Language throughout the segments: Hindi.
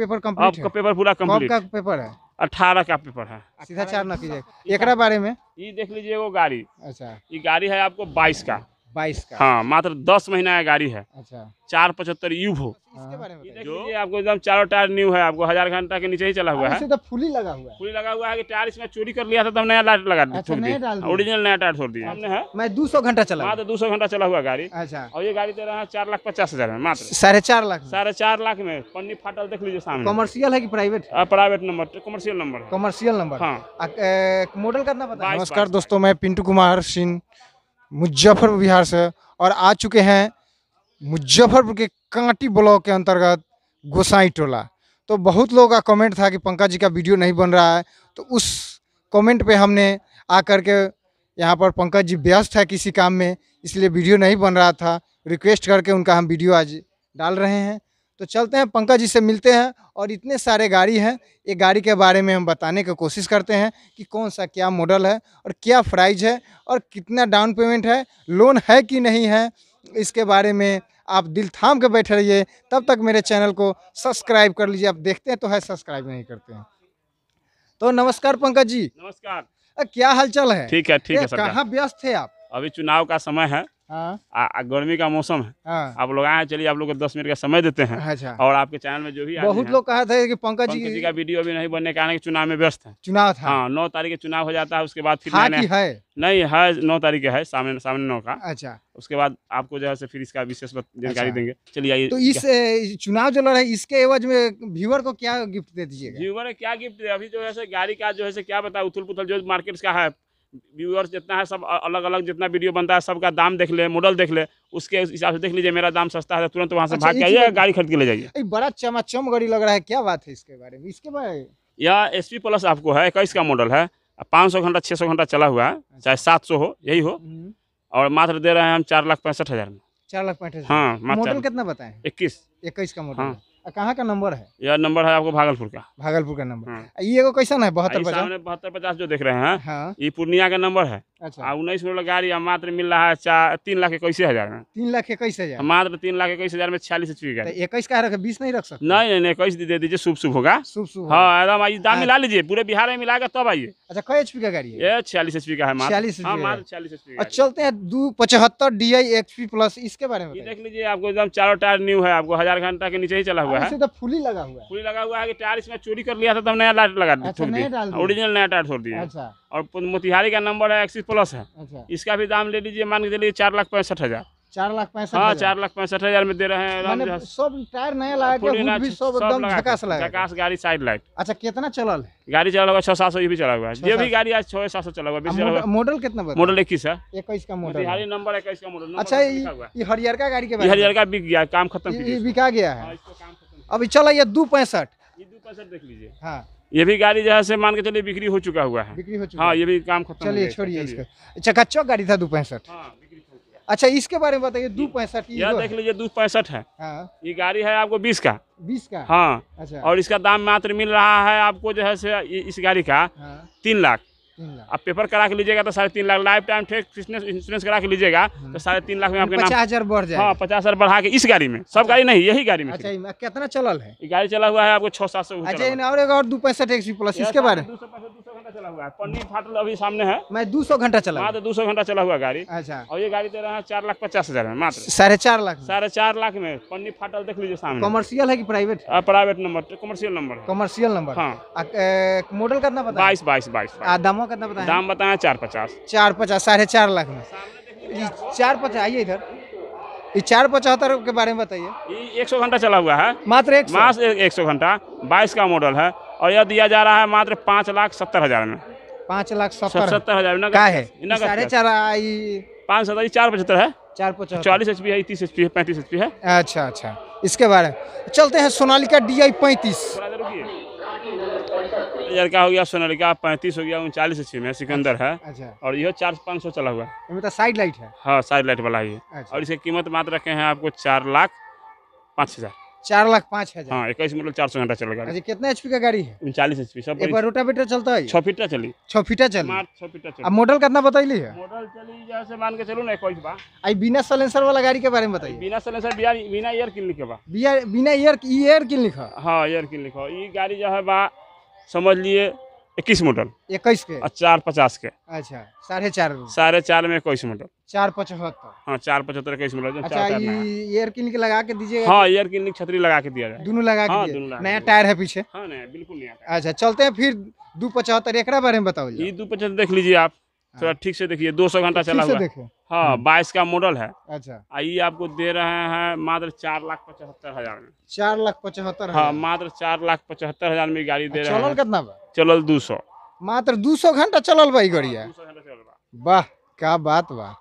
पेपर कंप्लीट आपका पेपर पूरा कंप्लीट का पेपर है अठारह का पेपर है सीधा चार नतीजे एक बारे में ये देख लीजिए वो गाड़ी अच्छा ये गाड़ी है आपको बाईस का बाईस का हाँ मात्र दस महीना का गाड़ी है अच्छा चार पचहत्तर यूभो हाँ। जो आपको एकदम चारों टायर न्यू है आपको हजार घंटा के नीचे ही चला हुआ है तो फुली लगा हुआ है फुली लगा हुआ है कि टायर इसमें चोरी कर लिया था तो नया लाइट लगा अच्छा, ओरिजिनल नया टायर छोड़ दिया अच्छा। मैं दो सौ घंटा चला मात्र दो सौ घंटा चला हुआ गाड़ी अच्छा और ये गाड़ी दे रहा है चार लाख पचास हजार में मात्र साढ़े चार लाख साढ़े चार लाख में पन्नी फाटल देख लीजिए सामने कमर्शियल है की private private number commercial number commercial number हाँ मॉडल हाँ। का नमस्कार दोस्तों मैं पिंटू कुमार सिंह मुजफ्फरपुर बिहार से और आ चुके हैं मुजफ्फरपुर के कांटी ब्लॉक के अंतर्गत गोसाई टोला तो बहुत लोगों का कमेंट था कि पंकज जी का वीडियो नहीं बन रहा है तो उस कमेंट पे हमने आ कर के यहाँ पर पंकज जी व्यस्त है किसी काम में इसलिए वीडियो नहीं बन रहा था रिक्वेस्ट करके उनका हम वीडियो आज डाल रहे हैं तो चलते हैं पंकज जी से मिलते हैं और इतने सारे गाड़ी हैं ये गाड़ी के बारे में हम बताने की कोशिश करते हैं कि कौन सा क्या मॉडल है और क्या प्राइज है और कितना डाउन पेमेंट है लोन है कि नहीं है इसके बारे में आप दिल थाम के बैठे रहिए तब तक मेरे चैनल को सब्सक्राइब कर लीजिए आप देखते हैं तो है सब्सक्राइब नहीं करते हैं तो नमस्कार पंकज जी नमस्कार क्या हालचाल है ठीक है ठीक है कहाँ व्यस्त थे आप अभी चुनाव का समय है हाँ। आ, गर्मी का मौसम है हाँ। आप लोग आए चलिए आप लोग को दस मिनट का समय देते हैं अच्छा। और आपके चैनल में जो भी बहुत लोग कहा था कि पंकज जी, जी का वीडियो भी नहीं बनने कारण चुनाव में व्यस्त है चुनाव था हाँ नौ तारीख के चुनाव हो जाता है उसके बाद फिर हाँ है नहीं है नौ तारीख है सामने सामने नौ का अच्छा उसके बाद आपको जो है फिर इसका विशेष अच्छा। जानकारी देंगे चलिए आइए तो इस चुनाव जो लड़ रहे इसके एवज में व्यूवर को क्या गिफ्ट दे दीजिए व्यूवर क्या गिफ्ट अभी जो है गाड़ी का जो है क्या बताया उथल पुथल जो मार्केट का है व्यूअर्स जितना है सब अलग अलग जितना वीडियो बनता है सबका दाम देख ले मॉडल देख ले उसके हिसाब से देख लीजिए मेरा दाम सस्ता है तो तुरंत वहाँ से अच्छा, भाग के आइए गाड़ी खरीद के ले जाइए बड़ा चमाचम गाड़ी लग रहा है क्या बात है इसके बारे में इसके बारे में यह एस प्लस आपको है इक्कीस का मॉडल है पाँच सौ घंटा छः सौ घंटा चला हुआ है अच्छा। चाहे सात सौ हो यही हो हम्म। और मात्र दे रहे हैं हम चार लाख पैंसठ हज़ार में चार लाख पैंसठ हाँ मॉडल कितना बताएं इक्कीस इक्कीस का मॉडल हाँ कहाँ का नंबर है यह नंबर है आपको भागलपुर का भागलपुर का नंबर हाँ। ये कैसा है बहत्तर पचास बहत्तर पचास जो देख रहे हैं हाँ। ये पूर्णिया का नंबर है अच्छा उन्नीस करोड़ गाड़ी मात्र मिल रहा है तीन लाख इक्कीस हजार में तीन लाख इक्कीस हजार मात्र तीन लाख इक्कीस हजार में छियालीस एच गाड़ी तो इक्कीस का रखे बीस नहीं रख सकते नहीं नहीं इक्कीस दे दीजिए शुभ शुभ होगा शुभ शुभ हाँ एकदम आइए दाम हाँ। मिला लीजिए पूरे बिहार में मिलाएगा तब आइए अच्छा कई एचपी का गाड़ी है छियालीस एचपी का है हाँ, चलते हैं दो पचहत्तर D I H P plus इसके बारे में देख लीजिए आपको एकदम चारों टायर न्यू है आपको हजार घंटा के नीचे ही चला हुआ है तो फुली लगा हुआ है फुली लगा हुआ है टायर इसमें चोरी कर लिया था तब नया लाइट लगा अच्छा, दिया ओरिजिनल नया टायर छोड़ दिया अच्छा। और मोतिहारी का नंबर है एक्सिस प्लस है अच्छा इसका भी दाम ले लीजिए मान के चलिए चार लाख पैंसठ हज़ार चार लाख पैंसठ हाँ चार लाख पैंसठ हजार में दे रहे हैं सब टायर नया लगा भी सब एकदम झकास झकास गाड़ी साइड लाइट अच्छा कितना चलल गाड़ी चला हुआ छह सात सौ चला हुआ जो भी गाड़ी आज छह सात सौ चला हुआ मॉडल कितना मॉडल इक्कीस है इक्कीस का मॉडल नंबर इक्कीस का मॉडल अच्छा हरियर का गाड़ी के का बिक गया काम खत्म बिका गया है हाँ, अभी चला दो पैंसठ ये दो पैंसठ देख लीजिए हाँ ये भी गाड़ी जो है से मान के चलिए बिक्री हो चुका हुआ है बिक्री हो चुका हाँ ये भी काम खत्म चलिए छोड़िए इसका अच्छा, कच्चा गाड़ी था दो पैंसठ हाँ, अच्छा इसके बारे में बताइए दो पैंसठ यह देख लीजिए दो पैंसठ है हाँ। ये गाड़ी है आपको बीस का बीस का हाँ अच्छा और इसका दाम मात्र मिल रहा है आपको जो है से इस गाड़ी का हाँ। तीन लाख आप पेपर करा के लीजिएगा तो साढ़े तीन लाख लाइफ टाइम ठेक इंश्योरेंस करा के लीजिएगा तो हम्म। साढ़े तीन लाख में आपके पचास हजार बढ़ जाए हाँ पचास हजार बढ़ा के इस गाड़ी में सब अच्छा। गाड़ी नहीं यही गाड़ी में अच्छा कितना चल है गाड़ी चला हुआ है आपको छह सात सौ अच्छा, और दो पैसा टैक्सी प्लस इसके बारे में चला हुआ है पन्नी फाटल अभी सामने है मैं दो सौ घंटा चला तो दो सौ घंटा चला हुआ गाड़ी अच्छा और ये गाड़ी दे रहा है चार लाख पचास हजार में मात्र साढ़े चार लाख साढ़े चार लाख में पन्नी फाटल देख लीजिए सामने कमर्शियल है की private private number commercial number commercial number हाँ मॉडल कितना बाईस बाईस बाईस दामो कितना बताया दाम बताया चार पचास चार पचास साढ़े चार लाख में चार पचास आइए इधर ये चार पचहत्तर के बारे में बताइए ये एक सौ घंटा चला हुआ है मात्र एक मास एक सौ घंटा बाईस का मॉडल है और यह दिया जा रहा है मात्र पाँच लाख सत्तर हजार में पाँच लाख सत्तर सत्तर हजार का है साढ़े चार पाँच सत्तर चार पचहत्तर है चार पचहत्तर चालीस एच पी है तीस एच पी है पैंतीस एच पी है अच्छा अच्छा इसके बारे में चलते हैं सोनालिका डी आई पैंतीस यार हो गया का पैंतीस हो गया उनचालीस अच्छी में सिकंदर है अच्छा और यह चार पाँच सौ चला हुआ है मतलब साइड लाइट है हाँ साइड लाइट वाला ही है अच्छा। और इसकी कीमत मात्र रखे हैं आपको चार लाख पाँच हज़ार चार लाख पाँच हजार हाँ, इक्कीस मॉडल मतलब चार सौ घंटा चलेगा अच्छा कितना एचपी का गाड़ी है उनचालीस एचपी सब एक बार रोटा रोटावेटर चलता है छह फीटा चली छह फीटा चली छह फीटा चली अब मॉडल कितना बताई ली है मॉडल चली जैसे मान के चलो ना इक्कीस बार आई बिना सलेंसर वाला गाड़ी के बारे में बताइए बिना सलेंसर बिना ईयर किन के बा बिना ईयर ईयर किन लिखा हाँ ईयर किन लिखा ये गाड़ी जो है बा समझ लिए इक्कीस मॉडल इक्कीस के और चार पचास के अच्छा साढ़े चार साढ़े चार में इक्कीस मॉडल चार पचहत्तर हाँ चार पचहत्तर इक्कीस मॉडल अच्छा एयर किनिक लगा के दीजिए हाँ एयर किनिक छतरी लगा के दिया जाए दोनों लगा के हाँ, नया टायर है पीछे हाँ नया बिल्कुल नया अच्छा चलते हैं फिर दो पचहत्तर एक बारे में बताओ ये दो पचहत्तर देख लीजिए आप थोड़ा हाँ। ठीक से देखिए दो सौ घंटा चला हुआ हाँ हम्म। बाईस का मॉडल है अच्छा ये आपको दे रहे हैं मात्र चार लाख पचहत्तर हजार में चार लाख पचहत्तर हाँ मात्र चार लाख पचहत्तर हजार में गाड़ी दे रहे हैं कितना चलल दो सौ मात्र दो सौ घंटा चलल बा गाड़िया हाँ, वाह क्या बात वाह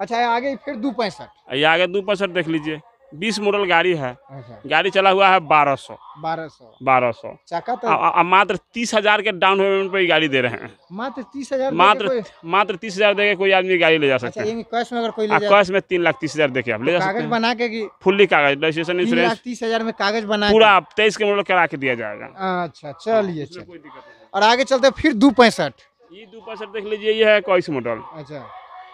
अच्छा आगे फिर दो पैंसठ आगे दो पैंसठ देख लीजिए बीस मॉडल गाड़ी है अच्छा। गाड़ी चला हुआ है बारह सौ बारह सौ बारह सौ अच्छा, तो- मात्र तीस हजार के डाउन पेमेंट पे गाड़ी दे रहे हैं मात्र तीस हजार मात्र मात्र तीस हजार दे के कोई आदमी गाड़ी ले जा सकते हैं कैश में तीन लाख तीस हजार देखे आप ले जा तो सकते बना के फुल्ली कागज रजिस्ट्रेशन इंश्योरेंस तीस हजार में कागज बना पूरा तेईस के मॉडल करा के दिया जाएगा अच्छा चलिए हाँ, और आगे चलते फिर दो पैंसठ ये दो पैंसठ देख लीजिए ये है कैश मॉडल अच्छा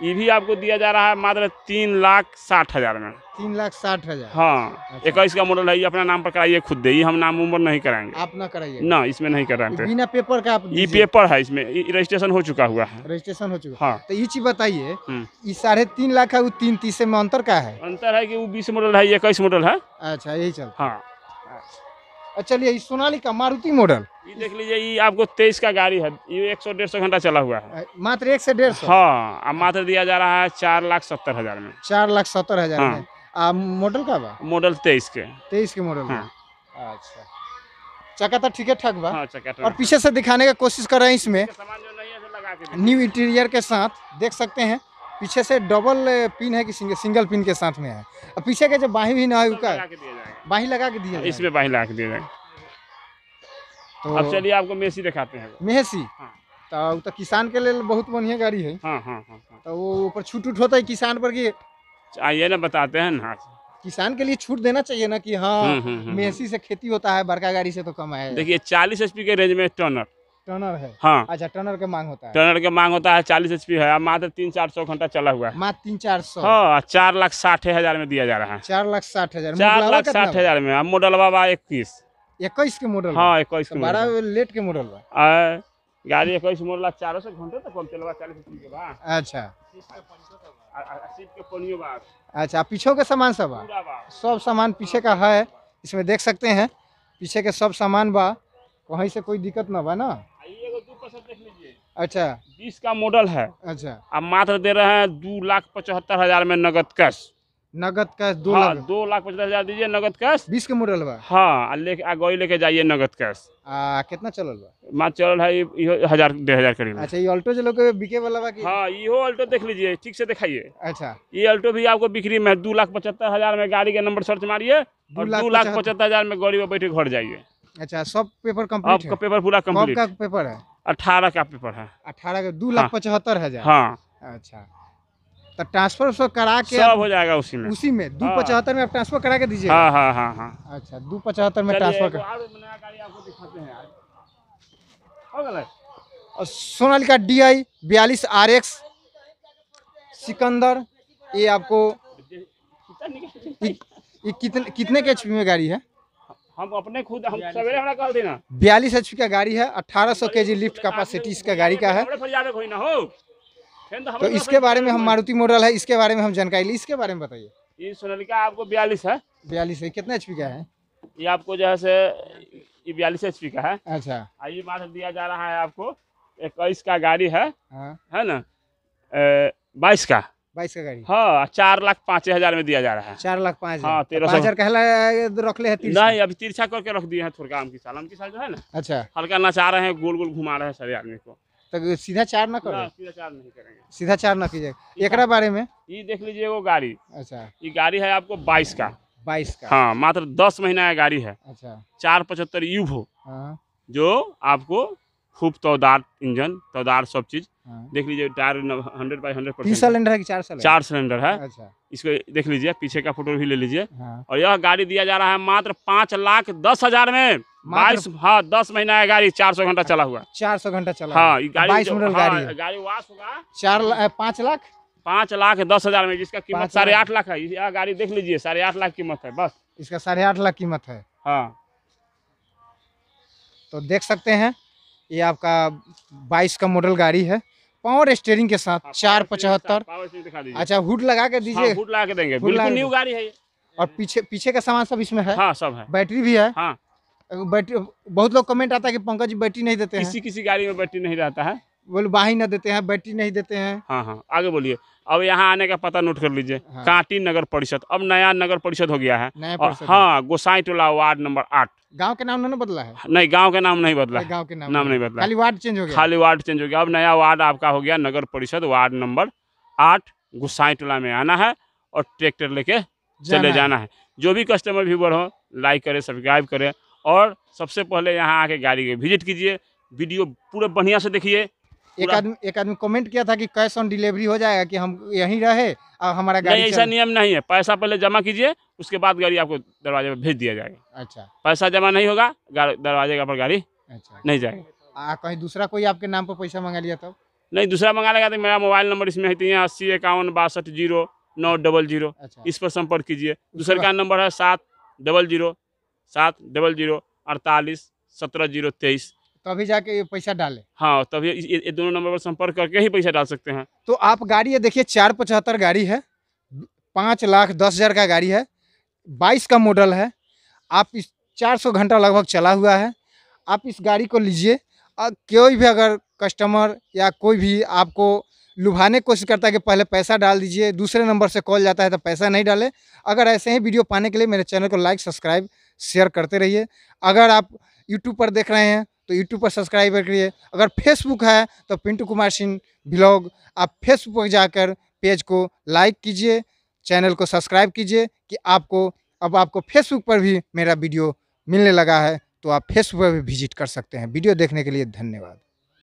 ये भी आपको दिया जा रहा है मात्र तीन लाख साठ हजार में तीन लाख साठ हजार हाँ इक्कीस का मॉडल है ये अपना नाम पर कराइए खुद दे हम नाम उम्र नहीं कराएंगे आप ना कराइए ना इसमें नहीं कराएंगे बिना पेपर का आप ये पेपर है इसमें रजिस्ट्रेशन हो चुका हुआ है रजिस्ट्रेशन हो चुका हाँ तो ये चीज बताइए हम्म। साढ़े तीन लाख है वो तीन तीस में अंतर का है अंतर है की वो बीस मॉडल है इक्कीस मॉडल है अच्छा यही चल हाँ चलिए सोनाली का मारुति मॉडल ये देख लीजिए ये आपको तेईस का गाड़ी है ये एक सौ डेढ़ सौ घंटा चला हुआ है मात्र एक से डेढ़ सौ हाँ अब मात्र दिया जा रहा है चार लाख सत्तर हजार में चार लाख सत्तर हजार हाँ। में मॉडल का बा मॉडल तेईस के तेईस के मॉडल हाँ। अच्छा चक्का तो ठीक ठाक बा हाँ, और पीछे से दिखाने का कोशिश कर रहे हैं इसमें न्यू इंटीरियर के साथ देख सकते हैं पीछे से डबल पिन है कि सिंगल सिंगल पिन के साथ में है और पीछे का जो बाही भी ना है उसका बाही लगा के दिया इसमें बाही लगा के दिया जाएगा तो अब चलिए आपको मेसी दिखाते हैं मेसी हाँ। तो, तो किसान के लिए बहुत बढ़िया गाड़ी है हाँ, हाँ, हाँ, हाँ। तो वो ऊपर छूट उठ होता है किसान पर की आइए हाँ, ना बताते हैं ना किसान के लिए छूट देना चाहिए ना कि हाँ हम्म, हम्म, हम्म, मेसी से खेती होता है बड़का गाड़ी से तो कम है देखिए चालीस एच के रेंज में टर्नर टर्नर है हाँ अच्छा टर्नर का मांग होता है टर्नर का मांग होता है चालीस एच है मात्र तीन चार सौ घंटा चला हुआ है मात्र तीन चार सौ हाँ चार लाख साठ हजार में दिया जा रहा है चार लाख साठ हजार चार लाख साठ हजार में मॉडल बाबा इक्कीस इक्कीस के मॉडल हाँ इक्कीस बारह लेट के मॉडल तो गाड़ी इक्कीस मॉडल चार सौ घंटे तक हम चलवा चालीस एच के बा अच्छा अच्छा पीछे का सामान सब सब सामान पीछे का है इसमें देख सकते हैं पीछे के सब सामान बा वहीं से कोई दिक्कत ना बा ना अच्छा बीस का मॉडल है अच्छा अब मात्र दे रहे हैं दो लाख पचहत्तर हजार में नगद कैश नगद कैश दो हाँ, लाख दो लाख पचहत्तर हजार दीजिए नगद कैश बीस के मॉडल बा हाँ लेके गई लेके जाइए नगद कैश आ, कितना चलल बा मात्र चलल है इहो हजार डेढ़ हजार करीब अच्छा ये अल्टो जो लोग बिके वाला बा कि हाँ इहो अल्टो देख लीजिए ठीक से दिखाइए अच्छा ये अल्टो भी आपको बिक्री में दो लाख पचहत्तर हजार में गाड़ी का नंबर सर्च मारिए दो लाख पचहत्तर हजार में गाड़ी में बैठे घर जाइए अच्छा सब पेपर कंप्लीट है पेपर पूरा कंप्लीट का पेपर है अठारह का पेपर है अठारह का दो लाख हाँ। पचहत्तर हजार हाँ अच्छा तो ट्रांसफर उसको करा के सब हो जाएगा उसी में उसी में दो हाँ। पचहत्तर में आप ट्रांसफर करा के दीजिए हाँ हाँ हाँ हाँ अच्छा दो पचहत्तर में ट्रांसफर कर और सोनाली का डी आई बयालीस आर एक्स सिकंदर ये आपको कितने कितने के एच पी में गाड़ी है हम अपने खुद हम सवेरे हमारा कल देना बयालीस एच का गाड़ी है अठारह सौ के जी लिफ्ट कैपेसिटी इसका गाड़ी का है तो, तो इसके बारे में हम मारुति मॉडल है इसके बारे में हम जानकारी ली इसके बारे में बताइए ये सोनालिका आपको बयालीस है बयालीस है कितना एच का है ये आपको जो है ये बयालीस एच का है अच्छा ये बात दिया जा रहा है आपको इक्कीस का गाड़ी है हाँ। है ना बाईस का बाईस का गाड़ी हाँ चार लाख पाँच हजार में दिया जा रहा है चार लाख पाँच हाँ तेरह हजार कहला तो रख ले नहीं अभी तिरछा करके रख दिए हैं थोड़ा आम की साल आम की साल जो है ना अच्छा हल्का नचा रहे हैं गोल गोल घुमा रहे हैं सारे आदमी को तो सीधा चार ना करो सीधा चार नहीं करेंगे सीधा चार ना कीजिए एक बारे में ये देख लीजिए वो गाड़ी अच्छा ये गाड़ी है आपको बाईस का बाईस का हाँ मात्र दस महीना का गाड़ी है अच्छा चार पचहत्तर यू हाँ। जो आपको खूब तोदार इंजन तोदार सब चीज़ हाँ। देख लीजिए टायर हंड्रेड बाई हंड्रेड तीन सिलेंडर है कि चार सिलेंडर चार सिलेंडर है अच्छा इसको देख लीजिए पीछे का फोटो भी ले लीजिए हाँ। और यह गाड़ी दिया जा रहा है मात्र पाँच लाख दस हजार में बाईस हाँ दस महीना है गाड़ी चार सौ घंटा चला हुआ चार सौ घंटा चला हाँ गाड़ी हाँ, गाड़ी वाश होगा चार पाँच लाख पाँच लाख दस हजार में जिसका कीमत साढ़े आठ लाख है यह गाड़ी देख लीजिए साढ़े आठ लाख कीमत है बस इसका साढ़े आठ लाख कीमत है हाँ तो देख सकते हैं ये आपका बाईस का मॉडल गाड़ी है पावर स्टेयरिंग के साथ हाँ, चार पचहत्तर अच्छा हुड लगा के हाँ, दीजिए हुड लगा के देंगे बिल्कुल न्यू गाड़ी है और पीछे पीछे का सामान सब इसमें है हाँ, सब है बैटरी भी है हाँ। बैटरी बहुत लोग कमेंट आता है कि पंकज बैटरी नहीं देते किसी हैं किसी गाड़ी में बैटरी नहीं रहता है बोल बाही ना देते हैं बैटरी नहीं देते हैं हाँ हाँ आगे बोलिए अब यहाँ आने का पता नोट कर लीजिए हाँ। कांटी नगर परिषद अब नया नगर परिषद हो गया है और हाँ गोसाई टोला वार्ड नंबर आठ गांव के नाम नहीं बदला है नहीं गांव के नाम नहीं बदला गांव के नाम, नाम नहीं बदला खाली वार्ड चेंज हो गया खाली वार्ड चेंज हो गया अब नया वार्ड आपका हो गया नगर परिषद वार्ड नंबर आठ गुस्साई टोला में आना है और ट्रैक्टर लेके चले जाना है जो भी कस्टमर व्यूवर हो लाइक करे सब्सक्राइब करे और सबसे पहले यहाँ आके गाड़ी के विजिट कीजिए वीडियो पूरा बढ़िया से देखिए एक आदमी एक आदमी कमेंट किया था कि कैश ऑन डिलीवरी हो जाएगा कि हम यहीं रहे और हमारा गाड़ी ऐसा नियम नहीं है पैसा पहले जमा कीजिए उसके बाद गाड़ी आपको दरवाजे पर भेज दिया जाएगा अच्छा पैसा जमा नहीं होगा दरवाजे का पर गाड़ी अच्छा नहीं जाएगा कहीं दूसरा कोई आपके नाम पर पैसा मंगा लिया तब नहीं दूसरा मंगा लगा तो मेरा मोबाइल नंबर इसमें है तो अस्सी इक्यावन बासठ जीरो नौ डबल जीरो अच्छा। इस पर संपर्क कीजिए दूसरे का नंबर है सात डबल जीरो सात डबल जीरो अड़तालीस सत्रह जीरो तेईस तभी जाके ये पैसा डाले हाँ तभी ये, ये दोनों नंबर पर संपर्क करके ही पैसा डाल सकते हैं तो आप गाड़ी ये देखिए चार पचहत्तर गाड़ी है पाँच लाख दस हज़ार का गाड़ी है बाईस का मॉडल है आप इस चार सौ घंटा लगभग चला हुआ है आप इस गाड़ी को लीजिए और कोई भी अगर कस्टमर या कोई भी आपको लुभाने की कोशिश करता है कि पहले पैसा डाल दीजिए दूसरे नंबर से कॉल जाता है तो पैसा नहीं डाले अगर ऐसे ही वीडियो पाने के लिए मेरे चैनल को लाइक सब्सक्राइब शेयर करते रहिए अगर आप यूट्यूब पर देख रहे हैं तो यूट्यूब पर सब्सक्राइब करिए अगर फेसबुक है तो पिंटू कुमार सिंह ब्लॉग आप फेसबुक पर जाकर पेज को लाइक कीजिए चैनल को सब्सक्राइब कीजिए कि आपको अब आपको फेसबुक पर भी मेरा वीडियो मिलने लगा है तो आप फेसबुक पर भी विजिट कर सकते हैं वीडियो देखने के लिए धन्यवाद